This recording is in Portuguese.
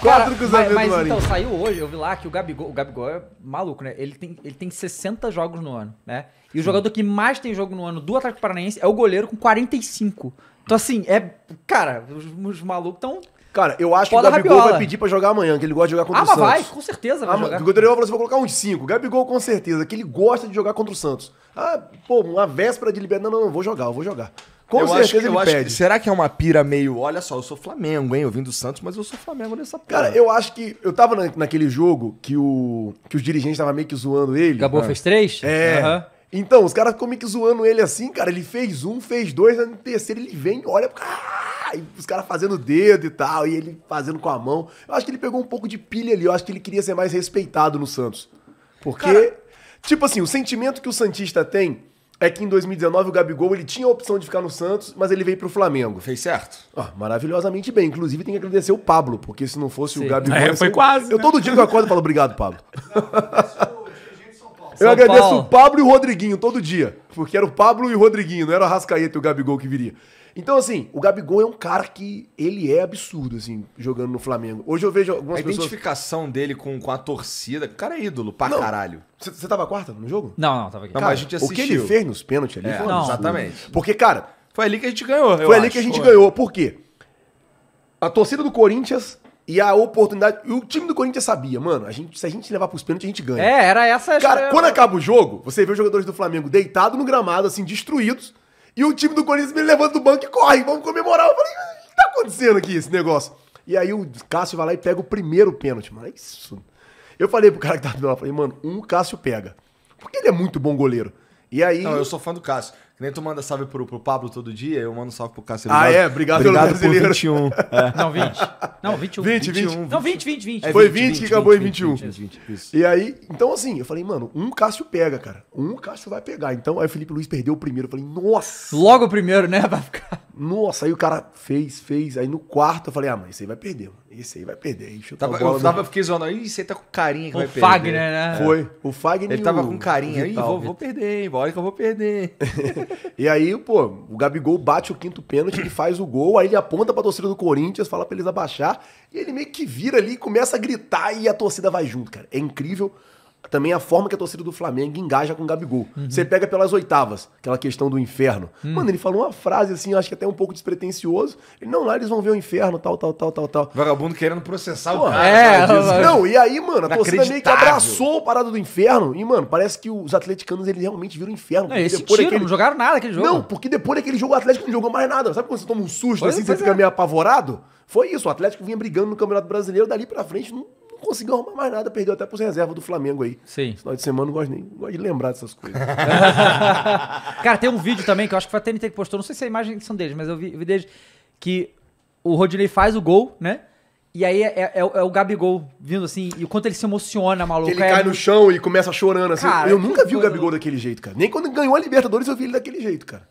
Quatro cruzamentos mas, mas, então, saiu hoje, eu vi lá que o Gabigol, o Gabigol é maluco, né? Ele tem, ele tem 60 jogos no ano, né? E o jogador que mais tem jogo no ano do Atlético Paranaense é o goleiro com 45. Então, assim, é. Cara, os, os malucos estão. Cara, eu acho Foda que o Gabigol rabiola. vai pedir pra jogar amanhã, que ele gosta de jogar contra ah, o Santos. Ah, vai, com certeza vai ah, jogar. O Dorival falou assim, vou colocar cinco. 5. Gabigol, com certeza, que ele gosta de jogar contra o Santos. Ah, pô, uma véspera de liberdade. Não, não, não, vou jogar, eu vou jogar. Com eu certeza acho, ele acho, pede. será que é uma pira meio, olha só, eu sou Flamengo, hein? Eu vim do Santos, mas eu sou Flamengo nessa porra. Cara, eu acho que eu tava na, naquele jogo que, o, que os dirigentes estavam meio que zoando ele. Gabou ah. fez três? É. Uhum. Então, os caras ficam meio que zoando ele assim, cara. Ele fez um, fez dois, no terceiro ele vem, olha, e os caras fazendo dedo e tal, e ele fazendo com a mão. Eu acho que ele pegou um pouco de pilha ali, eu acho que ele queria ser mais respeitado no Santos. Porque, cara... tipo assim, o sentimento que o Santista tem é que em 2019 o Gabigol ele tinha a opção de ficar no Santos, mas ele veio para o Flamengo. Fez certo. Ah, maravilhosamente bem. Inclusive tem que agradecer o Pablo, porque se não fosse Sim. o Gabigol... É, foi quase. Eu né? todo dia que eu acordo eu falo obrigado, Pablo. Não, são eu agradeço Paulo. o Pablo e o Rodriguinho todo dia. Porque era o Pablo e o Rodriguinho, não era o Rascaeta e o Gabigol que viria. Então, assim, o Gabigol é um cara que ele é absurdo, assim, jogando no Flamengo. Hoje eu vejo algumas a pessoas... A identificação dele com, com a torcida, o cara é ídolo pra não. caralho. Você tava quarta no jogo? Não, não, tava aqui. Cara, não, a gente assistiu. O que ele fez nos pênaltis ali é, foi não. Exatamente. Porque, cara... Foi ali que a gente ganhou, Foi ali acho. que a gente foi. ganhou. Por quê? A torcida do Corinthians e a oportunidade. O time do Corinthians sabia, mano. A gente, se a gente levar pros pênaltis, a gente ganha. É, era essa Cara, quando acaba o jogo, você vê os jogadores do Flamengo deitados no gramado, assim, destruídos. E o time do Corinthians me levando do banco e corre. Vamos comemorar. Eu falei, o que tá acontecendo aqui esse negócio? E aí o Cássio vai lá e pega o primeiro pênalti, mano. É isso. Eu falei pro cara que tava do lado, falei, mano, um Cássio pega. Porque ele é muito bom goleiro. E aí. Não, eu sou fã do Cássio. nem tu manda salve pro, pro Pablo todo dia, eu mando salve pro Cássio. Ah, é? Obrigado, obrigado pelo brasileiro. 21. É. Não, 20. Não, 21. 20, 21. Não, 20, 20, 20. É, Foi 20, 20 que acabou 20, em 21. 20, 20, 20, e aí, então assim, eu falei, mano, um Cássio pega, cara. Um Cássio vai pegar. Então, aí o Felipe Luiz perdeu o primeiro. Eu falei, nossa. Logo o primeiro, né? Vai ficar. Nossa, aí o cara fez, fez. Aí no quarto eu falei, ah, mas esse aí vai perder, mano. Esse aí vai perder. Aí tava, eu tava, fiquei zoando, ih, você tá com carinha que o vai Fagner, perder. né? Foi. O Fagner. Ele tava com carinha, ih, vou, vou perder, hein? que eu vou perder. e aí, pô, o Gabigol bate o quinto pênalti, ele faz o gol, aí ele aponta pra torcida do Corinthians, fala pra eles abaixar, e ele meio que vira ali, começa a gritar e a torcida vai junto, cara. É incrível também a forma que a torcida do Flamengo engaja com o Gabigol. Uhum. Você pega pelas oitavas, aquela questão do inferno. Uhum. Mano, ele falou uma frase assim, acho que até um pouco despretensioso. Ele, não, lá eles vão ver o inferno, tal, tal, tal, tal, tal. Vagabundo querendo processar Pô, o cara. É, cara não, e aí, mano, a torcida meio que abraçou o parado do inferno. E, mano, parece que os atleticanos, eles realmente viram o inferno. É, esse sentiram, aquele... não jogaram nada aquele jogo. Não, porque depois daquele jogo o Atlético não jogou mais nada. Sabe quando você toma um susto pois assim, é, você fica é. meio apavorado? Foi isso, o Atlético vinha brigando no Campeonato Brasileiro, dali pra frente não não conseguiu arrumar mais nada, perdeu até pros reservas do Flamengo aí. Sim. no final de semana não gosto nem gosto de lembrar dessas coisas. Cara, tem um vídeo também que eu acho que foi a TNT que postou, não sei se é a imagem que são deles, mas eu vi, vi que o Rodinei faz o gol, né? E aí é, é, é, o Gabigol vindo assim, e o quanto ele se emociona, maluco. Ele é cai é... no chão e começa chorando assim. Cara, eu nunca vi o Gabigol daquele jeito, cara. Nem quando ganhou a Libertadores eu vi ele daquele jeito, cara.